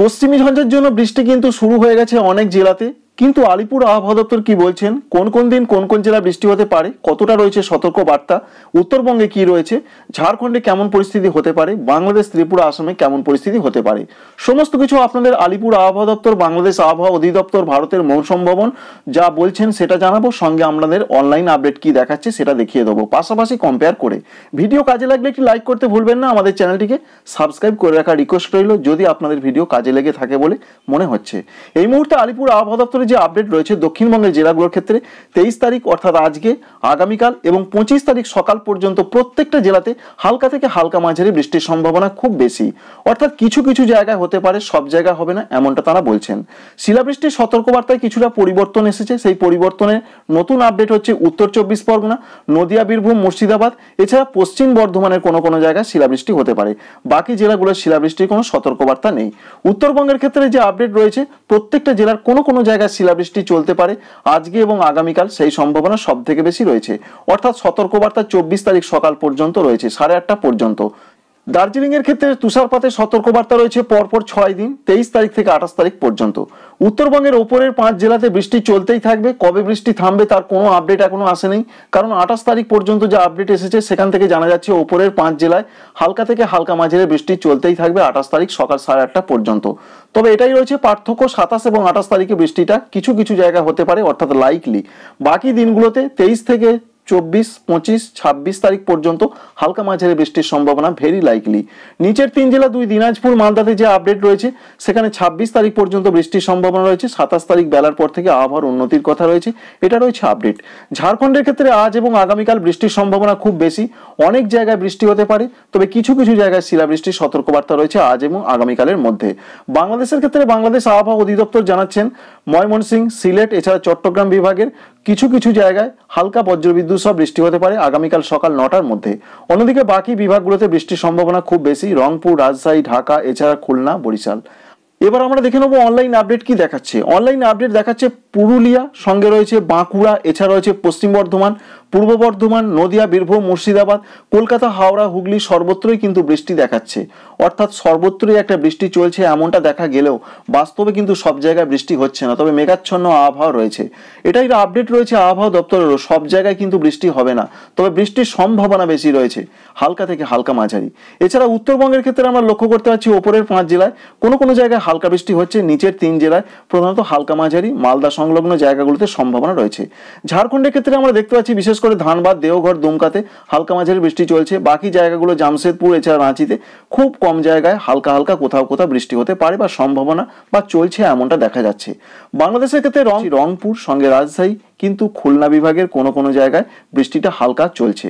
পশ্চিমী ঝঞ্ঝার জন্য বৃষ্টি কিন্তু শুরু হয়ে গেছে অনেক জেলাতে কিন্তু আলিপুর আবহাওয়া দপ্তর কি বলছেন কোন কোন দিন কোন কোন জেলা বৃষ্টি হতে পারে কতটা রয়েছে সতর্ক বার্তা উত্তরবঙ্গে কি রয়েছে ঝাড়খণ্ডে কেমন পরিস্থিতি হতে পারে বাংলাদেশ ত্রিপুরা আসামে কেমন পরিস্থিতি হতে পারে সমস্ত কিছু আপনাদের আলিপুর আবহাওয়া দপ্তর বাংলাদেশ আবহাওয়া অধিদপ্তর ভারতের মৌসম ভবন যা বলছেন সেটা জানাবো সঙ্গে আপনাদের অনলাইন আপডেট কি দেখাচ্ছে সেটা দেখিয়ে দেবো পাশাপাশি কম্পেয়ার করে ভিডিও কাজে লাগলে একটি লাইক করতে ভুলবেন না আমাদের চ্যানেলটিকে সাবস্ক্রাইব করে রাখার রিকোয়েস্ট রইল যদি আপনাদের ভিডিও কাজে লেগে থাকে বলে মনে হচ্ছে এই মুহূর্তে আলিপুর আবহাওয়া দপ্তরের যে আপডেট রয়েছে দক্ষিণবঙ্গের জেলাগুলোর ক্ষেত্রে তেইশ তারিখ অর্থাৎ আজকে আগামীকাল এবং পঁচিশ তারিখ সকাল পর্যন্ত প্রত্যেকটা জেলাতে হালকা থেকে হালকা মাঝারি বৃষ্টির সম্ভাবনা খুব বেশি অর্থাৎ কিছু কিছু জায়গায় হতে পারে সব জায়গায় হবে না এমনটা তারা বলছেন শিলাবৃষ্টির সতর্কবার্তায় কিছুটা পরিবর্তন এসেছে সেই পরিবর্তনের নতুন আপডেট হচ্ছে উত্তর চব্বিশ পরগনা নদিয়া বীরভূম মুর্শিদাবাদ এছাড়া পশ্চিম বর্ধমানের কোনো কোনো জায়গায় শিলাবৃষ্টি হতে পারে বাকি জেলাগুলোর শিলাবৃষ্টির কোনো সতর্কবার্তা নেই উত্তরবঙ্গের ক্ষেত্রে যে আপডেট রয়েছে প্রত্যেকটা জেলার কোনো কোনো জায়গায় শিলাবৃষ্টি চলতে পারে আজকে এবং আগামীকাল সেই সম্ভাবনা সব থেকে বেশি রয়েছে অর্থাৎ সতর্কবার্তা চব্বিশ তারিখ সকাল পর্যন্ত রয়েছে সাড়ে আটটা পর্যন্ত দার্জিলিং এর ক্ষেত্রে তুষারপাতের সতর্কবার্তা রয়েছে পরপর ছয় দিন তেইশ তারিখ থেকে আঠাশ তারিখ পর্যন্ত উত্তরবঙ্গের ওপরের পাঁচ জেলাতে বৃষ্টি চলতেই থাকবে কবে বৃষ্টি থামবে তার কোনো আপডেট এখনো আসেনি কারণ আঠাশ তারিখ পর্যন্ত যা আপডেট এসেছে সেখান থেকে জানা যাচ্ছে ওপরের পাঁচ জেলায় হালকা থেকে হালকা মাঝে বৃষ্টি চলতেই থাকবে আঠাশ তারিখ সকাল সাড়ে আটটা পর্যন্ত তবে এটাই রয়েছে পার্থক্য সাতাশ এবং আঠাশ তারিখে বৃষ্টিটা কিছু কিছু জায়গা হতে পারে অর্থাৎ লাইকলি বাকি দিনগুলোতে তেইশ থেকে চব্বিশ পঁচিশ ছাব্বিশ তারিখ পর্যন্ত হালকা মাঝারি বৃষ্টির সম্ভাবনা ভেরি লাইকলি নিচের তিন জেলা দুই দিনাজপুর মালদাতে যে আপডেট রয়েছে সেখানে ছাব্বিশ তারিখ পর্যন্ত বৃষ্টির সম্ভাবনা রয়েছে সাতাশ তারিখ বেলার পর থেকে আবহাওয়ার উন্নতির কথা রয়েছে এটা রয়েছে আপডেট ঝাড়খণ্ডের ক্ষেত্রে আজ এবং আগামীকাল বৃষ্টির সম্ভাবনা খুব বেশি অনেক জায়গায় বৃষ্টি হতে পারে তবে কিছু কিছু জায়গায় শিলাবৃষ্টির সতর্কবার্তা রয়েছে আজ এবং আগামীকালের মধ্যে বাংলাদেশের ক্ষেত্রে বাংলাদেশ আবহাওয়া অধিদপ্তর জানাচ্ছেন ময়মনসিং সিলেট এছাড়া চট্টগ্রাম বিভাগের কিছু কিছু জায়গায় হালকা বজ্রবিদ্যুৎ সহ বৃষ্টি হতে পারে আগামীকাল সকাল নটার মধ্যে অন্যদিকে বাকি বিভাগগুলোতে বৃষ্টির সম্ভাবনা খুব বেশি রংপুর রাজশাহী ঢাকা এছাড়া খুলনা বরিশাল এবার আমরা দেখে নেবো অনলাইন আপডেট কি দেখাচ্ছে অনলাইন আপডেট দেখাচ্ছে পুরুলিয়া সঙ্গে রয়েছে বাঁকুড়া এছাড়া রয়েছে পশ্চিম বর্ধমান পূর্ব বর্ধমান নদিয়া বীরভূম মুর্শিদাবাদ কলকাতা হাওড়া হুগলি সর্বত্রই কিন্তু বৃষ্টি দেখাচ্ছে অর্থাৎ সর্বত্রই একটা বৃষ্টি চলছে এমনটা দেখা গেলেও বাস্তবে কিন্তু সব জায়গায় বৃষ্টি হচ্ছে না তবে মেঘাচ্ছন্ন আবহাওয়া রয়েছে এটাই আপডেট রয়েছে আবহাওয়া দপ্তরেরও সব জায়গায় কিন্তু বৃষ্টি হবে না তবে বৃষ্টির সম্ভাবনা বেশি রয়েছে হালকা থেকে হালকা মাঝারি এছাড়া উত্তরবঙ্গের ক্ষেত্রে আমরা লক্ষ্য করতে পারছি ওপরের পাঁচ জেলায় কোনো কোনো জায়গায় হালকা বৃষ্টি হচ্ছে নিচের তিন জেলায় প্রধানত হালকা মাঝারি মালদা সংলগ্ন জায়গাগুলোতে সম্ভাবনা রয়েছে ঝাড়খণ্ডের ক্ষেত্রে আমরা দেখতে পাচ্ছি বিশেষ করে ধানবাদ দেওঘর দুমকাতে হালকা মাঝারি বৃষ্টি চলছে বাকি জায়গাগুলো জামশেদপুর এছাড়া রাঁচিতে খুব কম জায়গায় হালকা হালকা কোথাও কোথাও বৃষ্টি হতে পারে বা সম্ভাবনা বা চলছে এমনটা দেখা যাচ্ছে বাংলাদেশের ক্ষেত্রে রংপুর সঙ্গে রাজশাহী কিন্তু খুলনা বিভাগের কোনো কোনো জায়গায় বৃষ্টিটা হালকা চলছে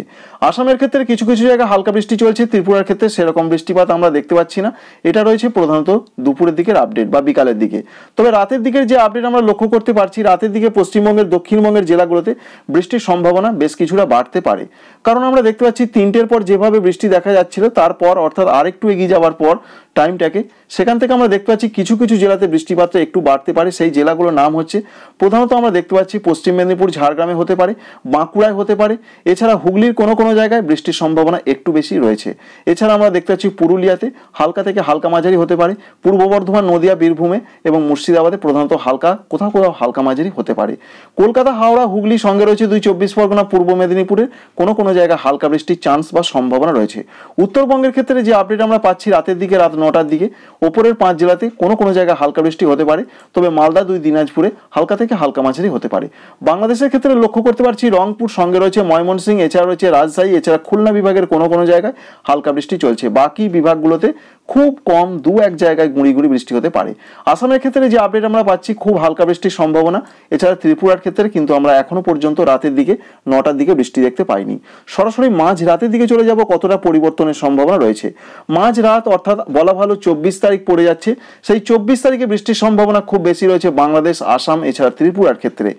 আসামের ক্ষেত্রে কিছু কিছু জায়গায় হালকা বৃষ্টি চলছে ত্রিপুরার ক্ষেত্রে সেরকম বৃষ্টিপাত আমরা দেখতে পাচ্ছি না এটা রয়েছে প্রধানত দুপুরের দিকের আপডেট বা বিকালের দিকে তবে রাতের দিকের যে আপডেট আমরা লক্ষ্য করতে পারছি রাতের দিকে পশ্চিমবঙ্গের দক্ষিণবঙ্গের জেলাগুলোতে বৃষ্টির সম্ভাবনা বেশ কিছুটা বাড়তে পারে কারণ আমরা দেখতে পাচ্ছি তিনটের পর যেভাবে বৃষ্টি দেখা যাচ্ছিল তারপর অর্থাৎ আরেকটু এগিয়ে যাওয়ার পর টাইমটাকে সেখান থেকে আমরা দেখতে পাচ্ছি কিছু কিছু জেলাতে বৃষ্টিপাতটা একটু বাড়তে পারে সেই জেলাগুলোর নাম হচ্ছে প্রধানত আমরা দেখতে পাচ্ছি পশ্চিম মেদিনীপুর ঝাড়গ্রামে হতে পারে বাঁকুড়ায় হতে পারে এছাড়া হুগলির কোনো কোনো জায়গায় বৃষ্টির সম্ভাবনা একটু বেশি রয়েছে এছাড়া আমরা দেখতে পাচ্ছি পুরুলিয়াতে হালকা থেকে হালকা মাঝারি হতে পারে পূর্ব বর্ধমান নদিয়া বীরভূমে এবং মুর্শিদাবাদে প্রধানত হালকা কোথাও কোথাও হালকা মাঝারি হতে পারে কলকাতা হাওড়া হুগলি সঙ্গে রয়েছে দুই চব্বিশ পরগনা পূর্ব মেদিনীপুরের কোনো কোনো জায়গায় হালকা বৃষ্টির চান্স বা সম্ভাবনা রয়েছে উত্তরবঙ্গের ক্ষেত্রে যে আপডেট আমরা পাচ্ছি রাতের দিকে রাত নটার দিকে ওপরের পাঁচ জেলাতে কোনো কোনো জায়গায় হালকা বৃষ্টি হতে পারে তবে মালদা দুই দিনাজপুরে হালকা থেকে হালকা মাঝারি হতে পারে বাংলাদেশের ক্ষেত্রে লক্ষ্য করতে পারছি রংপুর সঙ্গে রয়েছে ময়মনসিংহ এছাড়া রয়েছে রাজশাহী এছাড়া খুলনা বিভাগের কোনো কোনো জায়গায় হালকা বৃষ্টি চলছে বাকি বিভাগগুলোতে খুব কম দু এক জায়গায় গুঁড়ি গুঁড়ি বৃষ্টি হতে পারে আসামের ক্ষেত্রে যে আপডেট আমরা পাচ্ছি খুব হালকা বৃষ্টির সম্ভাবনা এছাড়া ত্রিপুরার ক্ষেত্রে কিন্তু আমরা এখনও পর্যন্ত রাতের দিকে নটার দিকে বৃষ্টি দেখতে পাইনি সরাসরি মাঝ রাতের দিকে চলে যাব কতটা পরিবর্তনের সম্ভাবনা রয়েছে মাঝ রাত অর্থাৎ বলা ভালো চব্বিশ তারিখ পড়ে যাচ্ছে সেই চব্বিশ তারিখে বৃষ্টির সম্ভাবনা খুব বেশি রয়েছে বাংলাদেশ আসাম এছাড়া ত্রিপুরার ক্ষেত্রে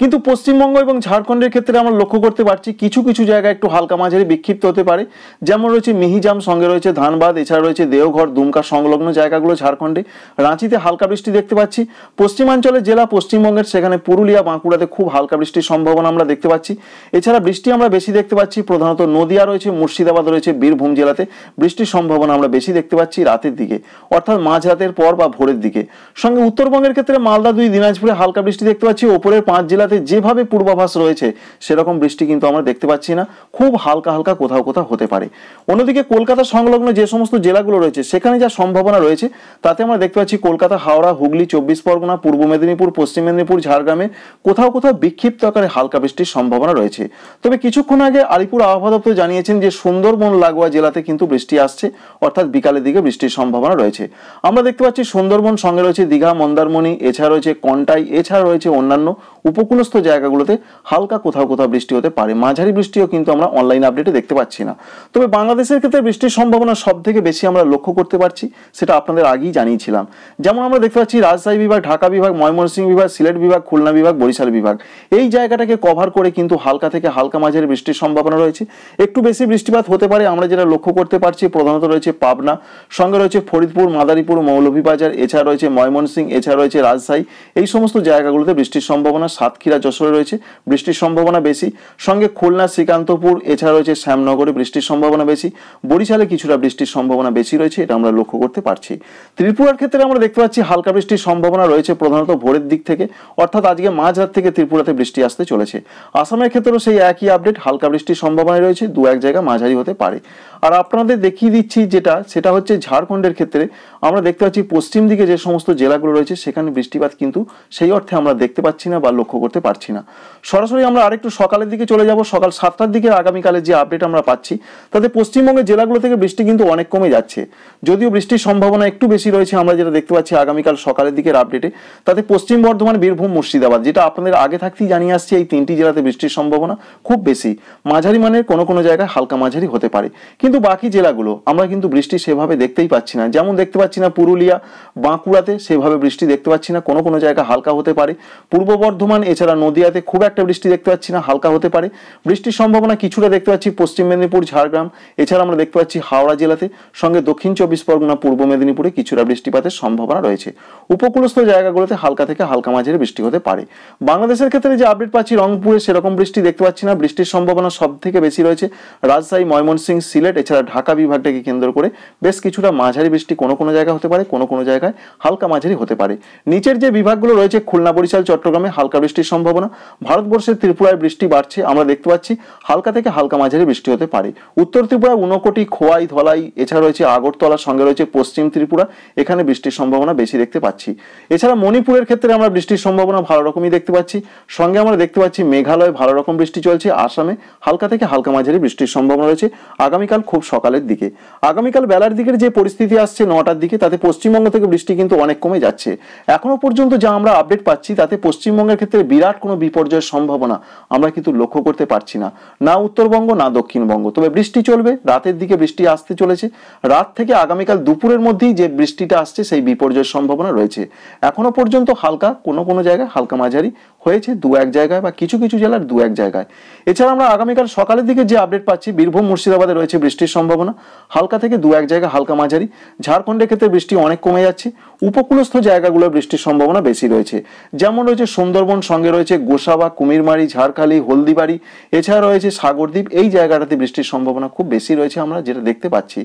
কিন্তু পশ্চিমবঙ্গ এবং ঝাড়খণ্ডের ক্ষেত্রে আমরা লক্ষ্য করতে পারছি কিছু কিছু জায়গায় একটু হালকা মাঝারি বিক্ষিপ্ত হতে পারে যেমন রয়েছে মিহিজাম সঙ্গে রয়েছে ধানবাদ এছাড়া রয়েছে দেওঘর দুমকা সংলগ্ন জায়গাগুলো ঝাড়খণ্ডে রাঁচিতে হালকা বৃষ্টি দেখতে পাচ্ছি পশ্চিমাঞ্চলের জেলা পশ্চিমবঙ্গের সেখানে পুরুলিয়া বাঁকুড়াতে খুব হালকা বৃষ্টির সম্ভাবনা আমরা দেখতে পাচ্ছি এছাড়া বৃষ্টি আমরা বেশি দেখতে পাচ্ছি প্রধানত নদিয়া রয়েছে মুর্শিদাবাদ রয়েছে বীরভূম জেলাতে বৃষ্টির সম্ভাবনা আমরা বেশি দেখতে পাচ্ছি রাতের দিকে অর্থাৎ মাঝরাতের পর বা ভোরের দিকে সঙ্গে উত্তরবঙ্গের ক্ষেত্রে মালদা দুই দিনাজপুরে হালকা বৃষ্টি দেখতে পাচ্ছি ওপরের পাঁচ জেলা জেলাতে যেভাবে পূর্বাভাস রয়েছে সেরকম বৃষ্টি কিন্তু আমরা দেখতে পাচ্ছি না খুব হালকা হালকা কোথাও কোথাও হতে পারে অন্যদিকে কলকাতা সংলগ্ন যে সমস্ত জেলাগুলো রয়েছে সেখানে যা সম্ভাবনা রয়েছে তাতে আমরা দেখতে পাচ্ছি কলকাতা হাওড়া হুগলি চব্বিশ পরগনা পূর্ব মেদিনীপুর পশ্চিম মেদিনীপুর ঝাড়গ্রামে কোথাও কোথাও বিক্ষিপ্ত আকারে হালকা বৃষ্টির সম্ভাবনা রয়েছে তবে কিছুক্ষণ আগে আলিপুর আবহাওয়া দপ্তর জানিয়েছেন যে সুন্দরবন লাগোয়া জেলাতে কিন্তু বৃষ্টি আসছে অর্থাৎ বিকালের দিকে বৃষ্টির সম্ভাবনা রয়েছে আমরা দেখতে পাচ্ছি সুন্দরবন সঙ্গে রয়েছে দীঘা মন্দারমণি এছাড়া রয়েছে কন্টাই এছাড়া রয়েছে অন্যান্য উপকূল উপকূলস্থ জায়গাগুলোতে হালকা কোথাও কোথাও বৃষ্টি হতে পারে মাঝারি বৃষ্টিও কিন্তু আমরা অনলাইন আপডেটে দেখতে পাচ্ছি না তবে বাংলাদেশের ক্ষেত্রে বৃষ্টির সম্ভাবনা সব থেকে বেশি আমরা লক্ষ্য করতে পারছি সেটা আপনাদের আগেই জানিয়েছিলাম যেমন আমরা দেখতে পাচ্ছি রাজশাহী বিভাগ ঢাকা বিভাগ ময়মনসিংহ বিভাগ সিলেট বিভাগ খুলনা বিভাগ বরিশাল বিভাগ এই জায়গাটাকে কভার করে কিন্তু হালকা থেকে হালকা মাঝারি বৃষ্টির সম্ভাবনা রয়েছে একটু বেশি বৃষ্টিপাত হতে পারে আমরা যেটা লক্ষ্য করতে পারছি প্রধানত রয়েছে পাবনা সঙ্গে রয়েছে ফরিদপুর মাদারীপুর মৌলভীবাজার এছাড়া রয়েছে ময়মনসিংহ এছাড়া রয়েছে রাজশাহী এই সমস্ত জায়গাগুলোতে বৃষ্টির সম্ভাবনা সাতক্ষীরা সাতক্ষীরা যশোরে রয়েছে বৃষ্টির সম্ভাবনা বেশি সঙ্গে খুলনা শ্রীকান্তপুর এছাড়া রয়েছে শ্যামনগরে বৃষ্টির সম্ভাবনা বেশি বরিশালে কিছুটা বৃষ্টির সম্ভাবনা বেশি রয়েছে এটা আমরা লক্ষ্য করতে পারছি ত্রিপুরার ক্ষেত্রে আমরা দেখতে পাচ্ছি হালকা বৃষ্টির সম্ভাবনা রয়েছে প্রধানত ভোরের দিক থেকে অর্থাৎ আজকে মাঝরাত থেকে ত্রিপুরাতে বৃষ্টি আসতে চলেছে আসামের ক্ষেত্রেও সেই একই আপডেট হালকা বৃষ্টির সম্ভাবনা রয়েছে দু এক জায়গা মাঝারি হতে পারে আর আপনাদের দেখিয়ে দিচ্ছি যেটা সেটা হচ্ছে ঝাড়খণ্ডের ক্ষেত্রে আমরা দেখতে পাচ্ছি পশ্চিম দিকে যে সমস্ত জেলাগুলো রয়েছে সেখানে বৃষ্টিপাত কিন্তু সেই অর্থে আমরা দেখতে পাচ্ছি না বা লক্ষ্য করতে করতে পারছি না সরাসরি আমরা আরেকটু সকালের দিকে চলে যাব সকাল সাতটার দিকে আগামীকালের যে আপডেট আমরা পাচ্ছি তাতে পশ্চিমবঙ্গের জেলাগুলো থেকে বৃষ্টি কিন্তু অনেক কমে যাচ্ছে যদিও বৃষ্টির সম্ভাবনা একটু বেশি রয়েছে আমরা যেটা দেখতে পাচ্ছি আগামীকাল সকালের দিকের আপডেটে তাতে পশ্চিম বর্ধমান বীরভূম মুর্শিদাবাদ যেটা আপনাদের আগে থাকতেই জানিয়ে আসছি এই তিনটি জেলাতে বৃষ্টির সম্ভাবনা খুব বেশি মাঝারি মানের কোনো কোনো জায়গায় হালকা মাঝারি হতে পারে কিন্তু বাকি জেলাগুলো আমরা কিন্তু বৃষ্টি সেভাবে দেখতেই পাচ্ছি না যেমন দেখতে পাচ্ছি না পুরুলিয়া বাঁকুড়াতে সেভাবে বৃষ্টি দেখতে পাচ্ছি না কোনো কোনো জায়গা হালকা হতে পারে পূর্ব বর্ধমান এছাড়া এছাড়া নদীয়াতে খুব একটা বৃষ্টি দেখতে পাচ্ছি না হালকা হতে পারে বৃষ্টির সম্ভাবনা কিছুটা দেখতে পাচ্ছি পশ্চিম মেদিনীপুর ঝাড়গ্রাম এছাড়া আমরা দেখতে পাচ্ছি হাওড়া জেলাতে সঙ্গে দক্ষিণ চব্বিশ পরগনা পূর্ব মেদিনীপুরে কিছুটা বৃষ্টিপাতের সম্ভাবনা রয়েছে উপকূলস্থ জায়গাগুলোতে হালকা থেকে হালকা মাঝারি বৃষ্টি হতে পারে বাংলাদেশের ক্ষেত্রে যে আপডেট পাচ্ছি রংপুরে সেরকম বৃষ্টি দেখতে পাচ্ছি না বৃষ্টির সম্ভাবনা সব থেকে বেশি রয়েছে রাজশাহী ময়মনসিং সিলেট এছাড়া ঢাকা বিভাগটাকে কেন্দ্র করে বেশ কিছুটা মাঝারি বৃষ্টি কোনো কোনো জায়গা হতে পারে কোনো কোনো জায়গায় হালকা মাঝারি হতে পারে নিচের যে বিভাগগুলো রয়েছে খুলনা বরিশাল চট্টগ্রামে হালকা বৃষ্টির সম্ভাবনা ভারতবর্ষের ত্রিপুরায় বৃষ্টি বাড়ছে আমরা দেখতে পাচ্ছি হালকা থেকে হালকা মাঝারি বৃষ্টি হতে পারে উত্তর ত্রিপুরায় উনকোটি খোয়াই ধলাই এছাড়া রয়েছে আগরতলার সঙ্গে রয়েছে পশ্চিম ত্রিপুরা এখানে বৃষ্টির সম্ভাবনা বেশি দেখতে পাচ্ছি এছাড়া মণিপুরের ক্ষেত্রে আমরা বৃষ্টির সম্ভাবনা ভালো রকমই দেখতে পাচ্ছি সঙ্গে আমরা দেখতে পাচ্ছি মেঘালয় ভালো রকম বৃষ্টি চলছে আসামে হালকা থেকে হালকা মাঝারি বৃষ্টির সম্ভাবনা রয়েছে আগামীকাল খুব সকালের দিকে আগামীকাল বেলার দিকের যে পরিস্থিতি আসছে নটার দিকে তাতে পশ্চিমবঙ্গ থেকে বৃষ্টি কিন্তু অনেক কমে যাচ্ছে এখনো পর্যন্ত যা আমরা আপডেট পাচ্ছি তাতে পশ্চিমবঙ্গের ক্ষেত্রে বিরাট বিরাট কোনো বিপর্যয়ের সম্ভাবনা আমরা কিন্তু লক্ষ্য করতে পারছি না না উত্তরবঙ্গ না দক্ষিণবঙ্গ তবে বৃষ্টি চলবে রাতের দিকে বৃষ্টি আসতে চলেছে রাত থেকে আগামীকাল দুপুরের মধ্যেই যে বৃষ্টিটা আসছে সেই বিপর্যয়ের সম্ভাবনা রয়েছে এখনো পর্যন্ত হালকা কোনো কোনো জায়গায় হালকা মাঝারি হয়েছে দু এক জায়গায় বা কিছু কিছু জেলার দু এক জায়গায় এছাড়া আমরা আগামীকাল সকালের দিকে যে আপডেট পাচ্ছি বীরভূম মুর্শিদাবাদে রয়েছে বৃষ্টির সম্ভাবনা হালকা থেকে দু এক জায়গায় হালকা মাঝারি ঝাড়খণ্ডের ক্ষেত্রে বৃষ্টি অনেক কমে যাচ্ছে উপকূলস্থ জায়গাগুলো বৃষ্টির সম্ভাবনা বেশি রয়েছে যেমন রয়েছে সুন্দরবন সঙ্গে সঙ্গে রয়েছে গোসাবা কুমিরমারি ঝাড়খালি হলদিবাড়ি এছাড়া রয়েছে সাগরদ্বীপ এই জায়গাটাতে বৃষ্টির সম্ভাবনা খুব বেশি রয়েছে আমরা যেটা দেখতে পাচ্ছি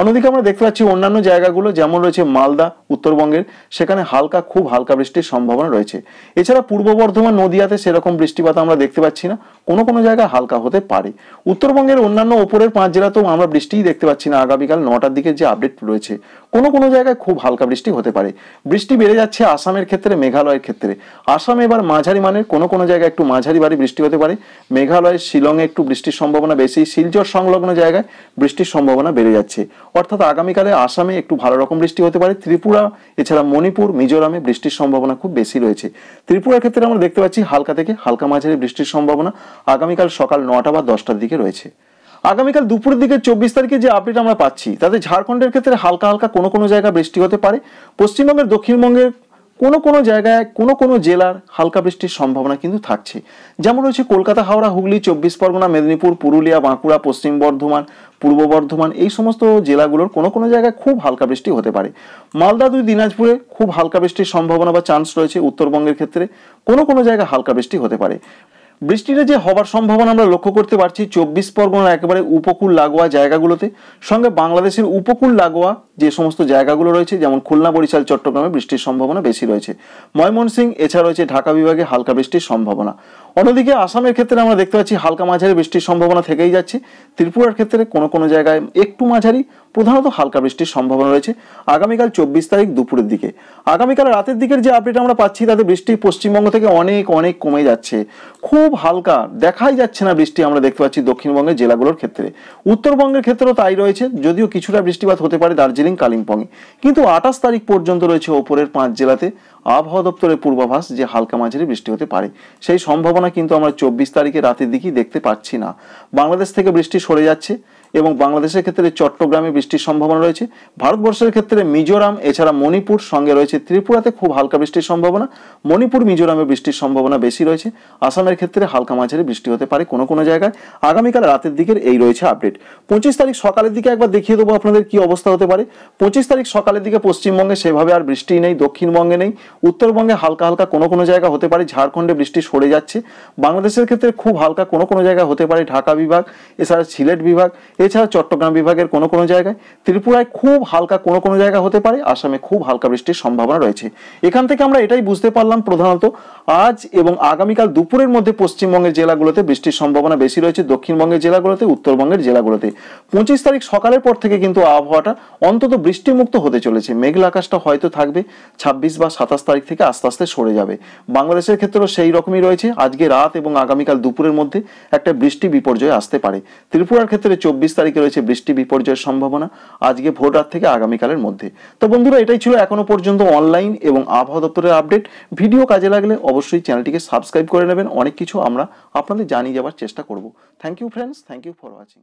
অন্যদিকে আমরা দেখতে পাচ্ছি অন্যান্য জায়গাগুলো যেমন রয়েছে মালদা উত্তরবঙ্গের সেখানে হালকা খুব হালকা বৃষ্টির সম্ভাবনা রয়েছে এছাড়া পূর্ব বর্ধমান নদিয়াতে সেরকম বৃষ্টিপাত আমরা দেখতে পাচ্ছি না কোনো কোনো জায়গায় হালকা হতে পারে উত্তরবঙ্গের অন্যান্য ওপরের পাঁচ জেলাতেও আমরা বৃষ্টিই দেখতে পাচ্ছি না আগামীকাল নটার দিকে যে আপডেট রয়েছে কোনো কোনো জায়গায় খুব হালকা বৃষ্টি হতে পারে বৃষ্টি বেড়ে যাচ্ছে আসামের ক্ষেত্রে মেঘালয়ের ক্ষেত্রে আসামে এবার মাঝারি মানের কোনো কোনো জায়গায় একটু মাঝারি বাড়ি বৃষ্টি হতে পারে মেঘালয় শিলংয়ে একটু বৃষ্টির সম্ভাবনা বেশি শিলচর সংলগ্ন জায়গায় বৃষ্টির সম্ভাবনা বেড়ে যাচ্ছে অর্থাৎ আগামীকালে আসামে একটু ভালো রকম বৃষ্টি হতে পারে ত্রিপুরা এছাড়া মণিপুর মিজোরামে বৃষ্টির সম্ভাবনা খুব বেশি রয়েছে ত্রিপুরার ক্ষেত্রে আমরা দেখতে পাচ্ছি হালকা থেকে হালকা মাঝারি বৃষ্টির সম্ভাবনা আগামীকাল সকাল নটা বা দশটার দিকে রয়েছে আগামীকাল দুপুরের দিকে চব্বিশ তারিখে যে আপডেট আমরা পাচ্ছি তাতে ঝাড়খণ্ডের ক্ষেত্রে হালকা হালকা কোনো কোনো জায়গায় বৃষ্টি হতে পারে পশ্চিমবঙ্গের দক্ষিণবঙ্গের কোনো কোনো জায়গায় কোনো কোনো জেলার হালকা বৃষ্টির সম্ভাবনা কিন্তু থাকছে যেমন রয়েছে কলকাতা হাওড়া হুগলি চব্বিশ পরগনা মেদিনীপুর পুরুলিয়া বাঁকুড়া পশ্চিম বর্ধমান পূর্ব বর্ধমান এই সমস্ত জেলাগুলোর কোনো কোনো জায়গায় খুব হালকা বৃষ্টি হতে পারে মালদা দুই দিনাজপুরে খুব হালকা বৃষ্টির সম্ভাবনা বা চান্স রয়েছে উত্তরবঙ্গের ক্ষেত্রে কোনো কোনো জায়গায় হালকা বৃষ্টি হতে পারে বৃষ্টিটা যে হবার সম্ভাবনা আমরা লক্ষ্য করতে পারছি চব্বিশ পরগনার একেবারে উপকূল লাগোয়া জায়গাগুলোতে সঙ্গে বাংলাদেশের উপকূল লাগোয়া যে সমস্ত জায়গাগুলো রয়েছে যেমন খুলনা বরিশাল চট্টগ্রামে বৃষ্টির সম্ভাবনা বেশি রয়েছে ময়মনসিং এছাড়া রয়েছে ঢাকা বিভাগে হালকা বৃষ্টির সম্ভাবনা অন্যদিকে আসামের ক্ষেত্রে আমরা দেখতে পাচ্ছি হালকা মাঝারি বৃষ্টির সম্ভাবনা থেকেই যাচ্ছে ত্রিপুরার ক্ষেত্রে কোনো কোনো জায়গায় একটু মাঝারি প্রধানত হালকা বৃষ্টির সম্ভাবনা রয়েছে আগামীকাল চব্বিশ তারিখ দুপুরের দিকে আগামীকাল রাতের দিকের যে আপডেট আমরা পাচ্ছি তাতে বৃষ্টি পশ্চিমবঙ্গ থেকে অনেক অনেক কমে যাচ্ছে খুব হালকা দেখাই যাচ্ছে না বৃষ্টি আমরা দেখতে পাচ্ছি দক্ষিণবঙ্গের জেলাগুলোর ক্ষেত্রে উত্তরবঙ্গের ক্ষেত্রেও তাই রয়েছে যদিও কিছুটা বৃষ্টিপাত হতে পারে দার্জিলিং দার্জিলিং কালিম্পংয়ে কিন্তু আঠাশ তারিখ পর্যন্ত রয়েছে ওপরের পাঁচ জেলাতে আবহাওয়া দপ্তরের পূর্বাভাস যে হালকা মাঝারি বৃষ্টি হতে পারে সেই সম্ভাবনা কিন্তু আমরা চব্বিশ তারিখে রাতের দিকেই দেখতে পাচ্ছি না বাংলাদেশ থেকে বৃষ্টি সরে যাচ্ছে এবং বাংলাদেশের ক্ষেত্রে চট্টগ্রামে বৃষ্টির সম্ভাবনা রয়েছে ভারতবর্ষের ক্ষেত্রে মিজোরাম এছাড়া মণিপুর সঙ্গে রয়েছে ত্রিপুরাতে খুব হালকা বৃষ্টির সম্ভাবনা মণিপুর মিজোরামে বৃষ্টির সম্ভাবনা বেশি রয়েছে আসামের ক্ষেত্রে হালকা মাঝারি বৃষ্টি হতে পারে কোনো কোনো জায়গায় আগামীকাল রাতের দিকের এই রয়েছে আপডেট পঁচিশ তারিখ সকালের দিকে একবার দেখিয়ে দেবো আপনাদের কি অবস্থা হতে পারে পঁচিশ তারিখ সকালের দিকে পশ্চিমবঙ্গে সেভাবে আর বৃষ্টি নেই দক্ষিণবঙ্গে নেই উত্তরবঙ্গে হালকা হালকা কোনো কোনো জায়গা হতে পারে ঝাড়খণ্ডে বৃষ্টি সরে যাচ্ছে বাংলাদেশের ক্ষেত্রে খুব হালকা কোনো কোনো জায়গা হতে পারে ঢাকা বিভাগ এছাড়া সিলেট বিভাগ এছাড়া চট্টগ্রাম বিভাগের কোনো কোনো জায়গায় ত্রিপুরায় খুব হালকা কোনো কোনো জায়গা হতে পারে আসামে খুব হালকা বৃষ্টির সম্ভাবনা রয়েছে এখান থেকে আমরা এটাই বুঝতে পারলাম প্রধানত আজ এবং আগামীকাল দুপুরের মধ্যে পশ্চিমবঙ্গের জেলাগুলোতে বৃষ্টির সম্ভাবনা বেশি রয়েছে দক্ষিণবঙ্গের জেলাগুলোতে উত্তরবঙ্গের জেলাগুলোতে পঁচিশ তারিখ সকালের পর থেকে কিন্তু আবহাওয়াটা অন্তত বৃষ্টিমুক্ত হতে চলেছে মেঘলা আকাশটা হয়তো থাকবে ছাব্বিশ বা সাতাশ তারিখ থেকে আস্তে আস্তে সরে যাবে বাংলাদেশের ক্ষেত্রেও সেই রকমই রয়েছে আজকে রাত এবং আগামীকাল দুপুরের মধ্যে একটা বৃষ্টি বিপর্যয় আসতে পারে ত্রিপুরার ক্ষেত্রে চব্বিশ তারিখে রয়েছে বৃষ্টি বিপর্যয়ের সম্ভাবনা আজকে ভোর রাত থেকে আগামীকালের মধ্যে তো বন্ধুরা এটাই ছিল এখনো পর্যন্ত অনলাইন এবং আবহাওয়া দপ্তরের আপডেট ভিডিও কাজে লাগলে অবশ্যই চ্যানেলটিকে সাবস্ক্রাইব করে নেবেন অনেক কিছু আমরা আপনাদের জানিয়ে যাওয়ার চেষ্টা করব thank you friends thank you for watching